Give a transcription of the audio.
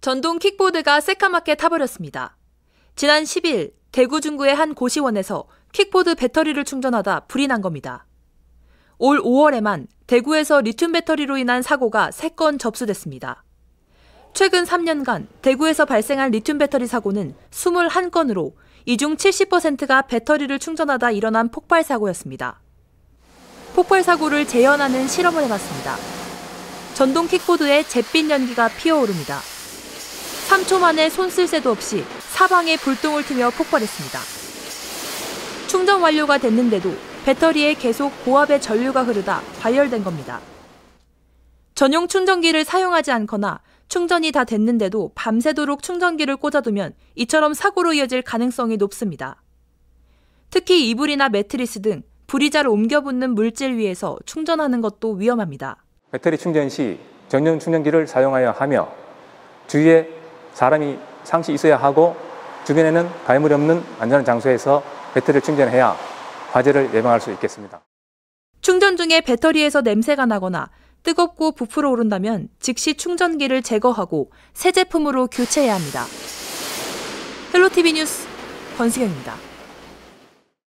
전동 킥보드가 새까맣게 타버렸습니다. 지난 10일 대구 중구의 한 고시원에서 킥보드 배터리를 충전하다 불이 난 겁니다. 올 5월에만 대구에서 리튬 배터리로 인한 사고가 3건 접수됐습니다. 최근 3년간 대구에서 발생한 리튬 배터리 사고는 21건으로 이 중 70%가 배터리를 충전하다 일어난 폭발 사고였습니다. 폭발 사고를 재현하는 실험을 해봤습니다. 전동 킥보드에 잿빛 연기가 피어오릅니다. 3초 만에 손쓸 새도 없이 사방에 불똥을 튀며 폭발했습니다. 충전 완료가 됐는데도 배터리에 계속 고압의 전류가 흐르다 과열된 겁니다. 전용 충전기를 사용하지 않거나 충전이 다 됐는데도 밤새도록 충전기를 꽂아두면 이처럼 사고로 이어질 가능성이 높습니다. 특히 이불이나 매트리스 등 불이자를 옮겨붙는 물질 위에서 충전하는 것도 위험합니다. 배터리 충전 시 전용 충전기를 사용하여 하며 주위에 사람이 상시 있어야 하고 주변에는 발물이 없는 안전한 장소에서 배터리를 충전해야 화재를 예방할 수 있겠습니다. 충전 중에 배터리에서 냄새가 나거나 뜨겁고 부풀어 오른다면 즉시 충전기를 제거하고 새 제품으로 교체해야 합니다. 헬로티비 뉴스 권수경입니다.